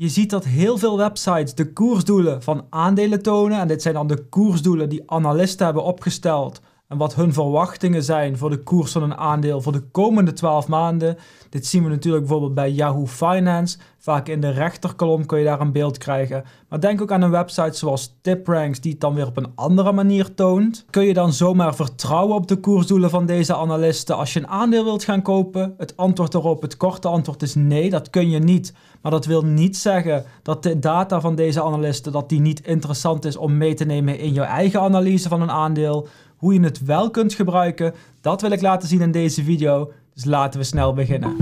Je ziet dat heel veel websites de koersdoelen van aandelen tonen. En dit zijn dan de koersdoelen die analisten hebben opgesteld. En wat hun verwachtingen zijn voor de koers van een aandeel voor de komende 12 maanden. Dit zien we natuurlijk bijvoorbeeld bij Yahoo Finance. Vaak in de rechterkolom kun je daar een beeld krijgen. Maar denk ook aan een website zoals TipRanks die het dan weer op een andere manier toont. Kun je dan zomaar vertrouwen op de koersdoelen van deze analisten als je een aandeel wilt gaan kopen? Het antwoord erop, het korte antwoord is nee, dat kun je niet. Maar dat wil niet zeggen dat de data van deze analisten dat die niet interessant is om mee te nemen in je eigen analyse van een aandeel. Hoe je het wel kunt gebruiken, dat wil ik laten zien in deze video. Dus laten we snel beginnen.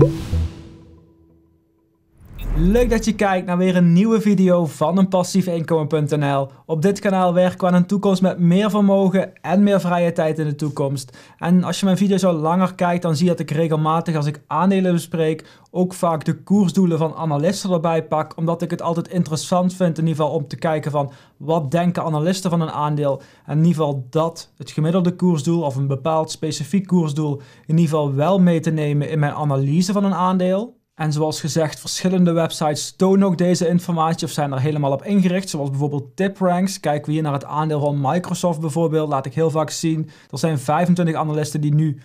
Leuk dat je kijkt naar weer een nieuwe video van een passiefinkomen.nl. Op dit kanaal werken we aan een toekomst met meer vermogen en meer vrije tijd in de toekomst. En als je mijn video's al langer kijkt, dan zie je dat ik regelmatig als ik aandelen bespreek, ook vaak de koersdoelen van analisten erbij pak, omdat ik het altijd interessant vind in ieder geval om te kijken van wat denken analisten van een aandeel. En in ieder geval dat, het gemiddelde koersdoel of een bepaald specifiek koersdoel, in ieder geval wel mee te nemen in mijn analyse van een aandeel. En zoals gezegd, verschillende websites tonen ook deze informatie of zijn er helemaal op ingericht. Zoals bijvoorbeeld TipRanks. Kijken we hier naar het aandeel van Microsoft bijvoorbeeld, laat ik heel vaak zien. Er zijn 25 analisten die nu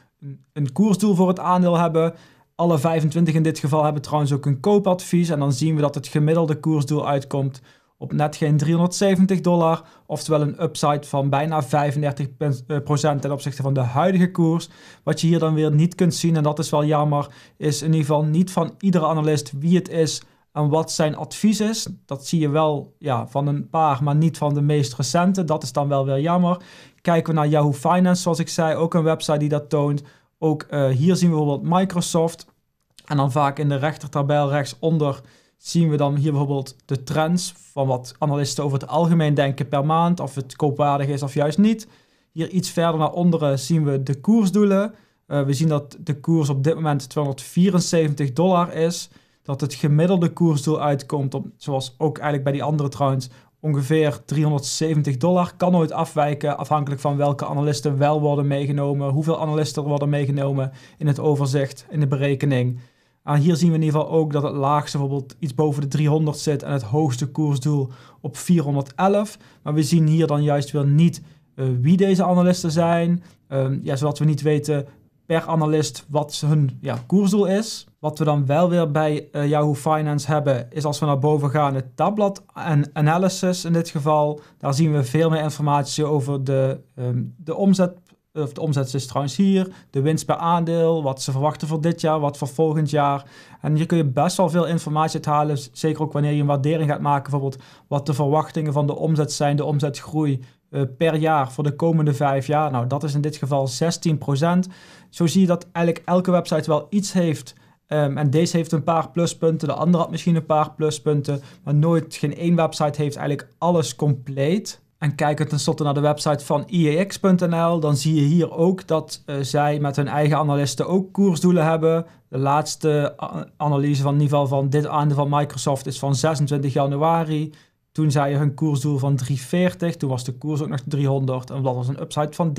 een koersdoel voor het aandeel hebben. Alle 25 in dit geval hebben trouwens ook een koopadvies. En dan zien we dat het gemiddelde koersdoel uitkomt op net geen 370 dollar, oftewel een upside van bijna 35% ten opzichte van de huidige koers. Wat je hier dan weer niet kunt zien, en dat is wel jammer, is in ieder geval niet van iedere analist wie het is en wat zijn advies is. Dat zie je wel ja, van een paar, maar niet van de meest recente. Dat is dan wel weer jammer. Kijken we naar Yahoo Finance, zoals ik zei, ook een website die dat toont. Ook eh, hier zien we bijvoorbeeld Microsoft. En dan vaak in de rechtertabel rechtsonder zien we dan hier bijvoorbeeld de trends van wat analisten over het algemeen denken per maand, of het koopwaardig is of juist niet. Hier iets verder naar onderen zien we de koersdoelen. Eh, we zien dat de koers op dit moment 274 dollar is. Dat het gemiddelde koersdoel uitkomt op, zoals ook eigenlijk bij die andere trends ongeveer 370 dollar. Kan nooit afwijken afhankelijk van welke analisten wel worden meegenomen, hoeveel analisten er worden meegenomen in het overzicht, in de berekening. Ah, hier zien we in ieder geval ook dat het laagste bijvoorbeeld iets boven de 300 zit en het hoogste koersdoel op 411. Maar we zien hier dan juist weer niet eh, wie deze analisten zijn, ehm, ja, zodat we niet weten per analist wat hun ja, koersdoel is. Wat we dan wel weer bij uh, Yahoo Finance hebben, is als we naar boven gaan het tabblad analysis in dit geval. Daar zien we veel meer informatie over de, um, de omzet of de omzet is trouwens hier, de winst per aandeel, wat ze verwachten voor dit jaar, wat voor volgend jaar. En hier kun je best wel veel informatie uithalen, zeker ook wanneer je een waardering gaat maken, bijvoorbeeld wat de verwachtingen van de omzet zijn, de omzetgroei eh, per jaar voor de komende vijf jaar. Nou, dat is in dit geval 16%. Zo zie je dat eigenlijk elke website wel iets heeft ehm, en deze heeft een paar pluspunten, de andere had misschien een paar pluspunten, maar nooit, geen één website heeft eigenlijk alles compleet. En kijken tenslotte naar de website van IEX.nl, dan zie je hier ook dat eh, zij met hun eigen analisten ook koersdoelen hebben. De laatste eh, analyse van niveau van dit aandeel van Microsoft is van 26 januari. Toen zei je hun koersdoel van 340, toen was de koers ook nog 300 en dat was een upside van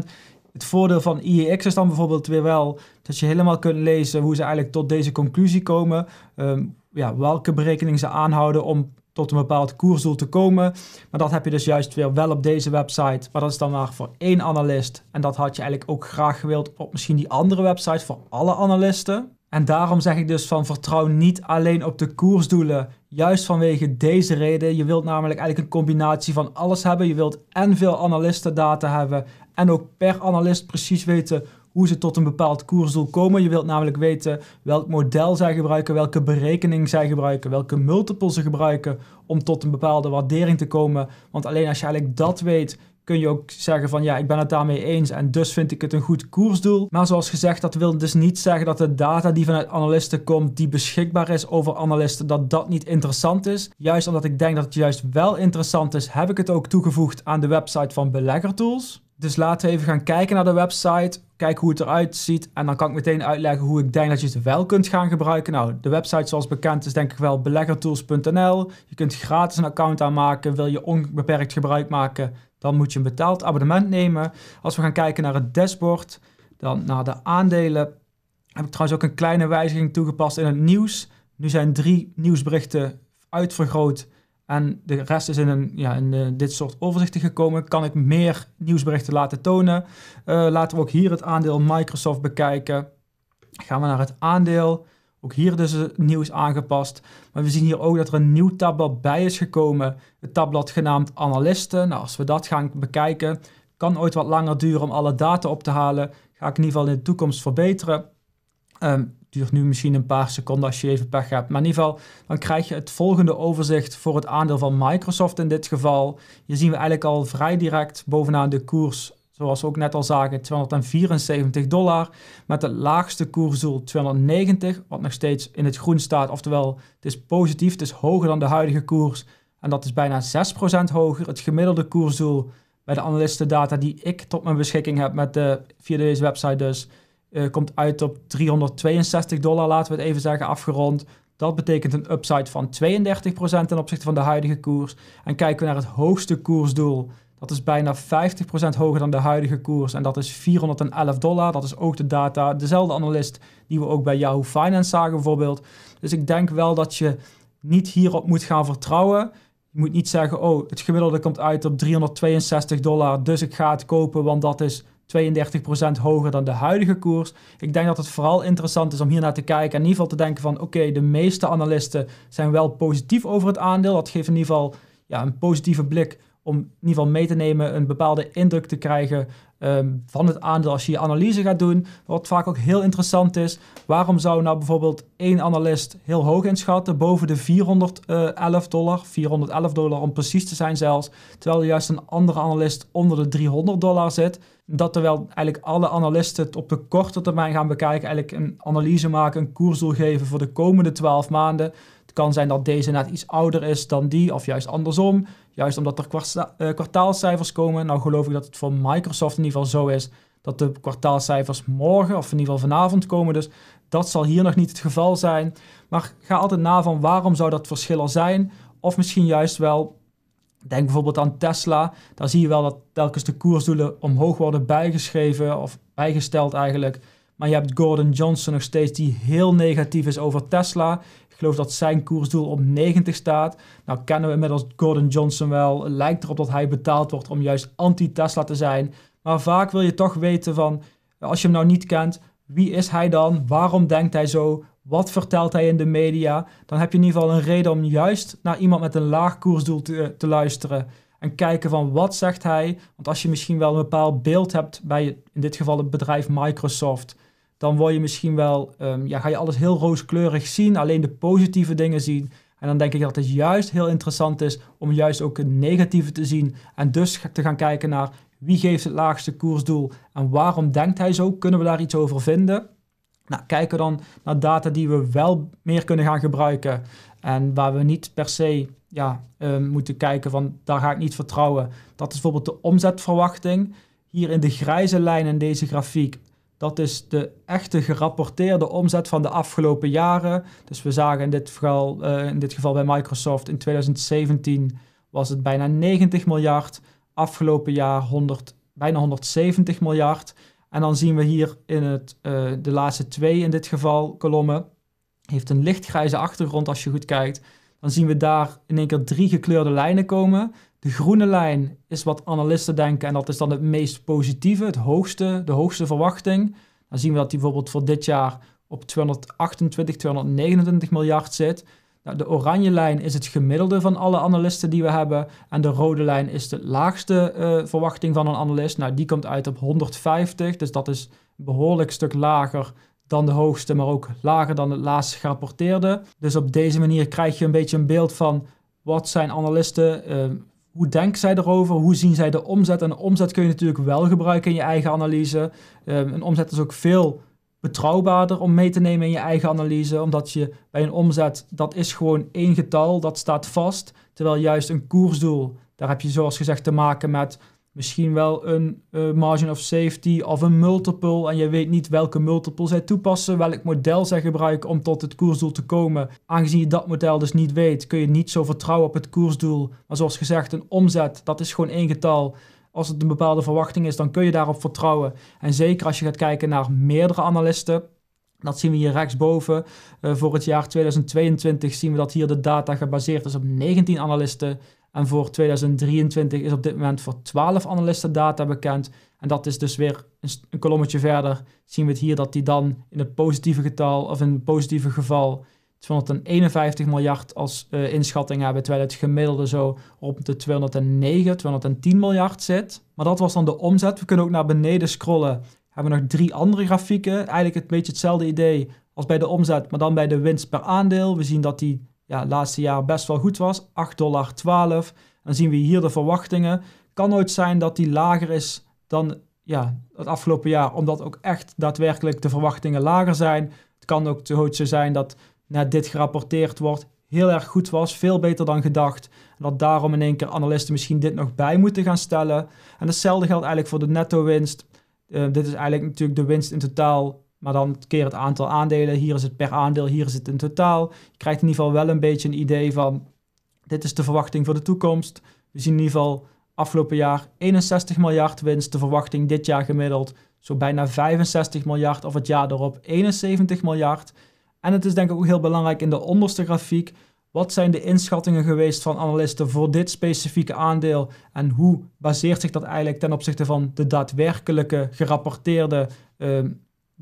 13%. Het voordeel van IEX is dan bijvoorbeeld weer wel dat je helemaal kunt lezen hoe ze eigenlijk tot deze conclusie komen. Ehm, ja, welke berekeningen ze aanhouden om tot een bepaald koersdoel te komen. Maar dat heb je dus juist weer wel op deze website. Maar dat is dan maar voor één analist. En dat had je eigenlijk ook graag gewild op misschien die andere website voor alle analisten. En daarom zeg ik dus van vertrouw niet alleen op de koersdoelen. Juist vanwege deze reden. Je wilt namelijk eigenlijk een combinatie van alles hebben. Je wilt en veel analistendata hebben en ook per analist precies weten hoe ze tot een bepaald koersdoel komen. Je wilt namelijk weten welk model zij gebruiken, welke berekening zij gebruiken, welke multiple ze gebruiken om tot een bepaalde waardering te komen. Want alleen als je eigenlijk dat weet, kun je ook zeggen van ja, ik ben het daarmee eens en dus vind ik het een goed koersdoel. Maar zoals gezegd, dat wil dus niet zeggen dat de data die vanuit analisten komt, die beschikbaar is over analisten, dat dat niet interessant is. Juist omdat ik denk dat het juist wel interessant is, heb ik het ook toegevoegd aan de website van Tools. Dus laten we even gaan kijken naar de website kijk hoe het eruit ziet en dan kan ik meteen uitleggen hoe ik denk dat je het wel kunt gaan gebruiken. Nou, de website zoals bekend is denk ik wel beleggertools.nl. Je kunt gratis een account aanmaken. Wil je onbeperkt gebruik maken, dan moet je een betaald abonnement nemen. Als we gaan kijken naar het dashboard, dan naar de aandelen, heb ik trouwens ook een kleine wijziging toegepast in het nieuws. Nu zijn drie nieuwsberichten uitvergroot en de rest is in, een, ja, in eh, dit soort overzichten gekomen. Kan ik meer nieuwsberichten laten tonen? Eh, laten we ook hier het aandeel Microsoft bekijken. Gaan we naar het aandeel. Ook hier dus het nieuws aangepast. Maar we zien hier ook dat er een nieuw tabblad bij is gekomen. Het tabblad genaamd Analisten. Nou, als we dat gaan bekijken, kan ooit wat langer duren om alle data op te halen. Ga ik in ieder geval in de toekomst verbeteren. Ehm, duurt nu misschien een paar seconden als je even pech hebt. Maar in ieder geval, dan krijg je het volgende overzicht voor het aandeel van Microsoft in dit geval. Hier zien we eigenlijk al vrij direct bovenaan de koers, zoals we ook net al zagen, 274 dollar. Met de laagste koersdoel 290, wat nog steeds in het groen staat. Oftewel, het is positief, het is hoger dan de huidige koers. En dat is bijna 6% hoger. Het gemiddelde koersdoel bij de analistendata die ik tot mijn beschikking heb met de, via deze website dus eh, komt uit op 362 dollar, laten we het even zeggen, afgerond. Dat betekent een upside van 32% ten opzichte van de huidige koers. En kijken we naar het hoogste koersdoel. Dat is bijna 50% hoger dan de huidige koers. En dat is 411 dollar. Dat is ook de data. Dezelfde analist die we ook bij Yahoo Finance zagen bijvoorbeeld. Dus ik denk wel dat je niet hierop moet gaan vertrouwen. Je moet niet zeggen, oh, het gemiddelde komt uit op 362 dollar, dus ik ga het kopen, want dat is 32% hoger dan de huidige koers. Ik denk dat het vooral interessant is om hier naar te kijken. En in ieder geval te denken van oké, de meeste analisten zijn wel positief over het aandeel. Dat geeft in ieder geval ja, een positieve blik om in ieder geval mee te nemen, een bepaalde indruk te krijgen Ehm, van het aandeel als je je analyse gaat doen. Wat vaak ook heel interessant is. Waarom zou nou bijvoorbeeld één analist heel hoog inschatten, boven de 411 eh, dollar, 411 dollar om precies te zijn zelfs, terwijl juist een andere analist onder de 300 dollar zit? Dat terwijl eigenlijk alle analisten het op de korte termijn gaan bekijken, eigenlijk een analyse maken, een koersdoel geven voor de komende 12 maanden. Het kan zijn dat deze net iets ouder is dan die, of juist andersom. Juist omdat er eh, kwartaalcijfers komen. Nou geloof ik dat het voor Microsoft in ieder geval zo is dat de kwartaalcijfers morgen of in ieder geval vanavond komen. Dus dat zal hier nog niet het geval zijn. Maar ga altijd na van waarom zou dat verschil er zijn? Of misschien juist wel, denk bijvoorbeeld aan Tesla. Daar zie je wel dat telkens de koersdoelen omhoog worden bijgeschreven of bijgesteld eigenlijk. Maar je hebt Gordon Johnson nog steeds die heel negatief is over Tesla. Ik geloof dat zijn koersdoel op 90 staat. Nou kennen we inmiddels Gordon Johnson wel. Lijkt erop dat hij betaald wordt om juist anti-Tesla te zijn. Maar vaak wil je toch weten van, als je hem nou niet kent, wie is hij dan? Waarom denkt hij zo? Wat vertelt hij in de media? Dan heb je in ieder geval een reden om juist naar iemand met een laag koersdoel te, eh, te luisteren. En kijken van wat zegt hij? Want als je misschien wel een bepaald beeld hebt bij in dit geval het bedrijf Microsoft dan word je misschien wel, ehm, ja, ga je alles heel rooskleurig zien, alleen de positieve dingen zien. En dan denk ik dat het juist heel interessant is om juist ook het negatieve te zien. En dus te gaan kijken naar wie geeft het laagste koersdoel en waarom denkt hij zo? Kunnen we daar iets over vinden? Nou, kijken dan naar data die we wel meer kunnen gaan gebruiken. En waar we niet per se ja, ehm, moeten kijken van daar ga ik niet vertrouwen. Dat is bijvoorbeeld de omzetverwachting. Hier in de grijze lijn in deze grafiek dat is de echte gerapporteerde omzet van de afgelopen jaren. Dus we zagen in dit geval, eh, in dit geval bij Microsoft in 2017 was het bijna 90 miljard. Afgelopen jaar 100, bijna 170 miljard. En dan zien we hier in het, eh, de laatste twee in dit geval kolommen. Heeft een lichtgrijze achtergrond als je goed kijkt dan zien we daar in één keer drie gekleurde lijnen komen. De groene lijn is wat analisten denken en dat is dan het meest positieve, het hoogste, de hoogste verwachting. Dan zien we dat die bijvoorbeeld voor dit jaar op 228, 229 miljard zit. Nou, de oranje lijn is het gemiddelde van alle analisten die we hebben. En de rode lijn is de laagste eh, verwachting van een analist. Nou, die komt uit op 150, dus dat is een behoorlijk stuk lager dan de hoogste, maar ook lager dan het laatst gerapporteerde. Dus op deze manier krijg je een beetje een beeld van wat zijn analisten, ehm, hoe denken zij erover, hoe zien zij de omzet. En de omzet kun je natuurlijk wel gebruiken in je eigen analyse. Ehm, een omzet is ook veel betrouwbaarder om mee te nemen in je eigen analyse, omdat je bij een omzet, dat is gewoon één getal, dat staat vast. Terwijl juist een koersdoel, daar heb je zoals gezegd te maken met misschien wel een eh, margin of safety of een multiple. En je weet niet welke multiple zij toepassen, welk model zij gebruiken om tot het koersdoel te komen. Aangezien je dat model dus niet weet, kun je niet zo vertrouwen op het koersdoel. Maar zoals gezegd, een omzet, dat is gewoon één getal. Als het een bepaalde verwachting is, dan kun je daarop vertrouwen. En zeker als je gaat kijken naar meerdere analisten, dat zien we hier rechtsboven. Uh, voor het jaar 2022 zien we dat hier de data gebaseerd is op 19 analisten. En voor 2023 is op dit moment voor 12 analisten data bekend. En dat is dus weer een, kolommetje verder. Zien we het hier dat die dan in het positieve getal of in het positieve geval 251 miljard als uh, inschatting hebben, terwijl het gemiddelde zo op de 209, 210 miljard zit. Maar dat was dan de omzet. We kunnen ook naar beneden scrollen. Hebben we nog drie andere grafieken. Eigenlijk een beetje hetzelfde idee als bij de omzet, maar dan bij de winst per aandeel. We zien dat die ja, laatste jaar best wel goed was, 8,12 dollar. Dan zien we hier de verwachtingen. Kan nooit zijn dat die lager is dan ja, het afgelopen jaar, omdat ook echt daadwerkelijk de verwachtingen lager zijn. Het kan ook te zijn dat net dit gerapporteerd wordt heel erg goed was, veel beter dan gedacht. dat daarom in één keer analisten misschien dit nog bij moeten gaan stellen. En hetzelfde geldt eigenlijk voor de netto winst. Eh, dit is eigenlijk natuurlijk de winst in totaal maar dan keer het aantal aandelen. Hier is het per aandeel, hier is het in totaal. Je krijgt in ieder geval wel een beetje een idee van... dit is de verwachting voor de toekomst. We zien in ieder geval afgelopen jaar 61 miljard winst. De verwachting dit jaar gemiddeld zo bijna 65 miljard. Of het jaar erop 71 miljard. En het is denk ik ook heel belangrijk in de onderste grafiek... Wat zijn de inschattingen geweest van analisten voor dit specifieke aandeel en hoe baseert zich dat eigenlijk ten opzichte van de daadwerkelijke gerapporteerde ehm,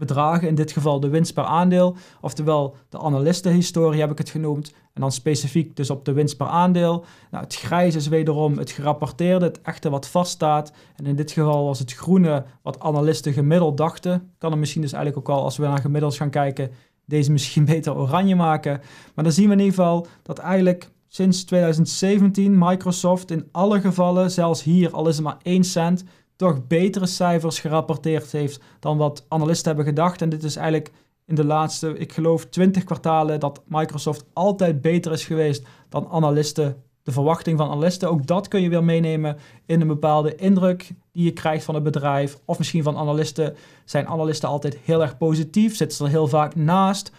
bedragen, in dit geval de winst per aandeel, oftewel de analistenhistorie heb ik het genoemd, en dan specifiek dus op de winst per aandeel. Nou, het grijs is wederom het gerapporteerde, het echte wat vaststaat. En in dit geval was het groene wat analisten gemiddeld dachten. Kan er misschien dus eigenlijk ook al, als we naar gemiddels gaan kijken, deze misschien beter oranje maken. Maar dan zien we in ieder geval dat eigenlijk sinds 2017 Microsoft in alle gevallen, zelfs hier al is het maar 1 cent, toch betere cijfers gerapporteerd heeft dan wat analisten hebben gedacht. En dit is eigenlijk in de laatste, ik geloof, 20 kwartalen dat Microsoft altijd beter is geweest dan analisten. De verwachting van analisten, ook dat kun je weer meenemen in een bepaalde indruk die je krijgt van het bedrijf. Of misschien van analisten. Zijn analisten altijd heel erg positief? Zitten ze er heel vaak naast?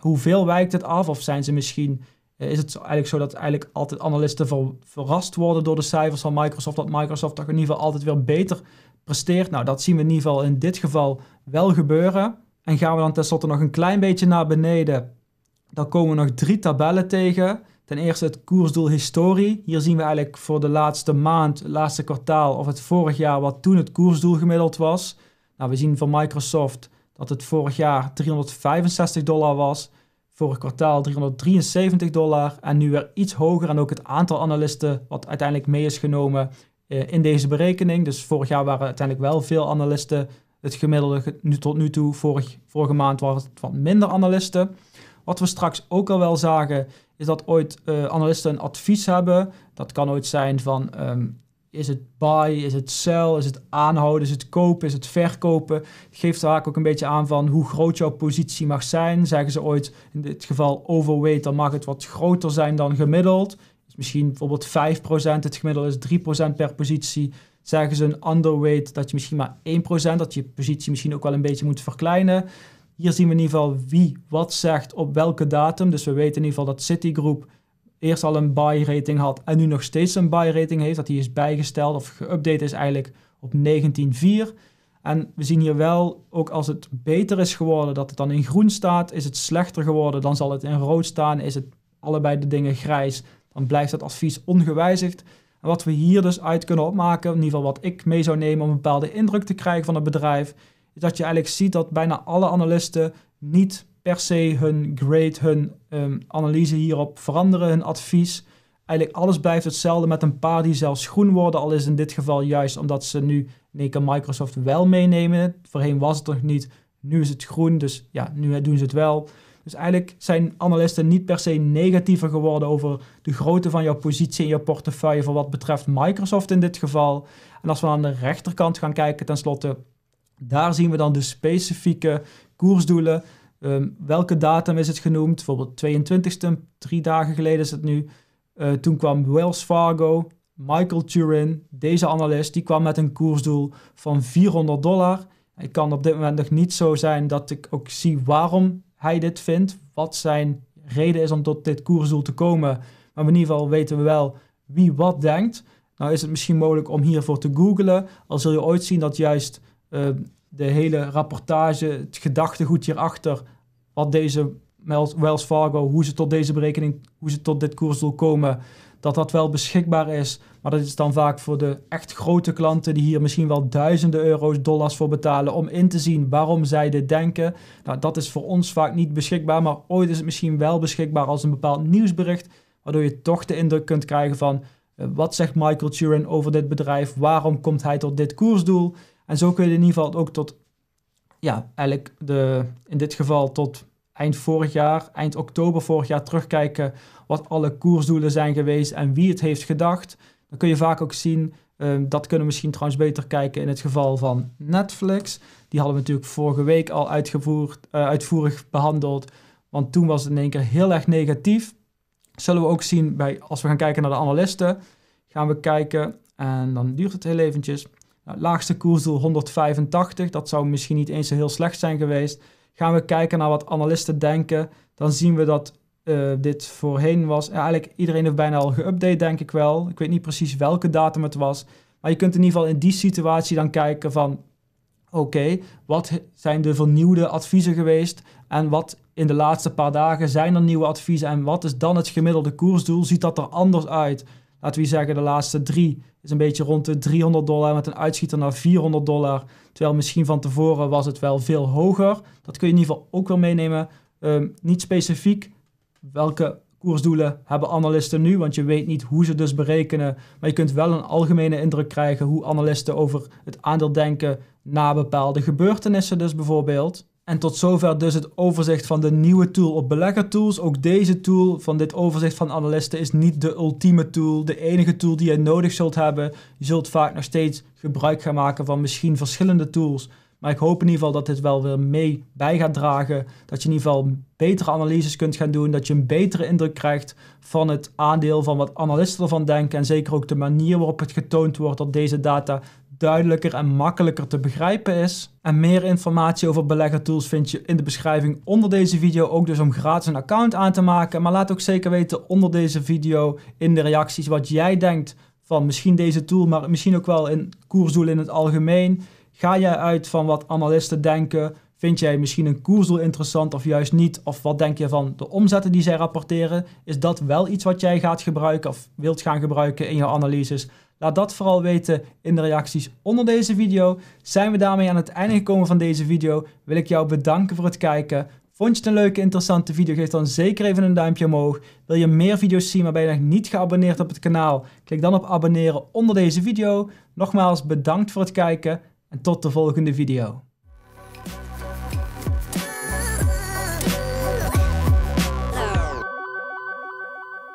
Hoeveel wijkt het af? Of zijn ze misschien eh, is het eigenlijk zo dat eigenlijk altijd analisten verrast worden door de cijfers van Microsoft. Dat Microsoft toch in ieder geval altijd weer beter presteert. Nou, dat zien we in ieder geval in dit geval wel gebeuren. En gaan we dan tenslotte nog een klein beetje naar beneden. Dan komen we nog drie tabellen tegen. Ten eerste het koersdoel historie. Hier zien we eigenlijk voor de laatste maand, laatste kwartaal of het vorig jaar wat toen het koersdoel gemiddeld was. Nou, we zien van Microsoft dat het vorig jaar 365 dollar was. Vorig kwartaal 373 dollar en nu weer iets hoger. En ook het aantal analisten wat uiteindelijk mee is genomen eh, in deze berekening. Dus vorig jaar waren uiteindelijk wel veel analisten het gemiddelde nu tot nu toe. Vorig, vorige maand waren het wat minder analisten. Wat we straks ook al wel zagen, is dat ooit eh, analisten een advies hebben. Dat kan ooit zijn van ehm, is het buy, is het sell, is het aanhouden, is het kopen, is het verkopen? Geeft vaak ook een beetje aan van hoe groot jouw positie mag zijn. Zeggen ze ooit, in dit geval overweight, dan mag het wat groter zijn dan gemiddeld. Dus misschien bijvoorbeeld 5%, het gemiddelde is 3% per positie. Zeggen ze een underweight, dat je misschien maar 1%, dat je positie misschien ook wel een beetje moet verkleinen. Hier zien we in ieder geval wie wat zegt op welke datum. Dus we weten in ieder geval dat Citigroup eerst al een buy rating had en nu nog steeds een buy rating heeft, dat die is bijgesteld of geüpdate is eigenlijk op 19.4. En we zien hier wel, ook als het beter is geworden, dat het dan in groen staat. Is het slechter geworden, dan zal het in rood staan. Is het allebei de dingen grijs, dan blijft het advies ongewijzigd. En wat we hier dus uit kunnen opmaken, in ieder geval wat ik mee zou nemen om een bepaalde indruk te krijgen van het bedrijf, is dat je eigenlijk ziet dat bijna alle analisten niet per se hun grade, hun ehm, analyse hierop veranderen, hun advies. Eigenlijk alles blijft hetzelfde met een paar die zelfs groen worden, al is in dit geval juist omdat ze nu in één Microsoft wel meenemen. Voorheen was het nog niet, nu is het groen, dus ja, nu doen ze het wel. Dus eigenlijk zijn analisten niet per se negatiever geworden over de grootte van jouw positie in je portefeuille voor wat betreft Microsoft in dit geval. En als we aan de rechterkant gaan kijken, tenslotte, daar zien we dan de specifieke koersdoelen. Ehm, welke datum is het genoemd? Bijvoorbeeld 22e, drie dagen geleden is het nu. Eh, toen kwam Wells Fargo, Michael Turin, deze analist, die kwam met een koersdoel van 400 dollar. Ik kan op dit moment nog niet zo zijn dat ik ook zie waarom hij dit vindt, wat zijn reden is om tot dit koersdoel te komen. Maar in ieder geval weten we wel wie wat denkt. Nou is het misschien mogelijk om hiervoor te googlen. Al zul je ooit zien dat juist ehm, de hele rapportage, het gedachtegoed hierachter wat deze Wells Fargo, hoe ze tot deze berekening, hoe ze tot dit koersdoel komen, dat dat wel beschikbaar is. Maar dat is dan vaak voor de echt grote klanten die hier misschien wel duizenden euro's, dollars voor betalen om in te zien waarom zij dit denken. Nou, dat is voor ons vaak niet beschikbaar, maar ooit is het misschien wel beschikbaar als een bepaald nieuwsbericht, waardoor je toch de indruk kunt krijgen van eh, wat zegt Michael Turin over dit bedrijf, waarom komt hij tot dit koersdoel. En zo kun je in ieder geval ook tot ja, eigenlijk de, in dit geval tot eind vorig jaar, eind oktober vorig jaar terugkijken wat alle koersdoelen zijn geweest en wie het heeft gedacht. Dan kun je vaak ook zien, ehm, dat kunnen we misschien trouwens beter kijken in het geval van Netflix. Die hadden we natuurlijk vorige week al uitgevoerd, eh, uitvoerig behandeld, want toen was het in één keer heel erg negatief. Zullen we ook zien bij, als we gaan kijken naar de analisten, gaan we kijken en dan duurt het heel eventjes. Nou, laagste koersdoel 185, dat zou misschien niet eens zo heel slecht zijn geweest. Gaan we kijken naar wat analisten denken, dan zien we dat eh, dit voorheen was. eigenlijk iedereen heeft bijna al geüpdate, denk ik wel. Ik weet niet precies welke datum het was. Maar je kunt in ieder geval in die situatie dan kijken van... Oké, wat zijn de vernieuwde adviezen geweest? En wat in de laatste paar dagen zijn er nieuwe adviezen? En wat is dan het gemiddelde koersdoel? Ziet dat er anders uit? laten we zeggen, de laatste drie is een beetje rond de 300 dollar met een uitschieter naar 400 dollar. Terwijl misschien van tevoren was het wel veel hoger. Dat kun je in ieder geval ook wel meenemen. Ehm, niet specifiek welke koersdoelen hebben analisten nu, want je weet niet hoe ze dus berekenen. Maar je kunt wel een algemene indruk krijgen hoe analisten over het aandeel denken na bepaalde gebeurtenissen dus bijvoorbeeld. En tot zover dus het overzicht van de nieuwe tool op beleggertools. Ook deze tool van dit overzicht van analisten is niet de ultieme tool, de enige tool die je nodig zult hebben. Je zult vaak nog steeds gebruik gaan maken van misschien verschillende tools. Maar ik hoop in ieder geval dat dit wel weer mee bij gaat dragen. Dat je in ieder geval betere analyses kunt gaan doen. Dat je een betere indruk krijgt van het aandeel van wat analisten ervan denken. En zeker ook de manier waarop het getoond wordt dat deze data duidelijker en makkelijker te begrijpen is. En meer informatie over beleggertools vind je in de beschrijving onder deze video. Ook dus om gratis een account aan te maken. Maar laat ook zeker weten onder deze video in de reacties wat jij denkt van misschien deze tool, maar misschien ook wel een koersdoel in het algemeen. Ga jij uit van wat analisten denken? Vind jij misschien een koersdoel interessant of juist niet? Of wat denk je van de omzetten die zij rapporteren? Is dat wel iets wat jij gaat gebruiken of wilt gaan gebruiken in je analyses? Laat dat vooral weten in de reacties onder deze video. Zijn we daarmee aan het einde gekomen van deze video, wil ik jou bedanken voor het kijken. Vond je het een leuke, interessante video? Geef dan zeker even een duimpje omhoog. Wil je meer video's zien, maar ben je nog niet geabonneerd op het kanaal? Klik dan op abonneren onder deze video. Nogmaals bedankt voor het kijken en tot de volgende video.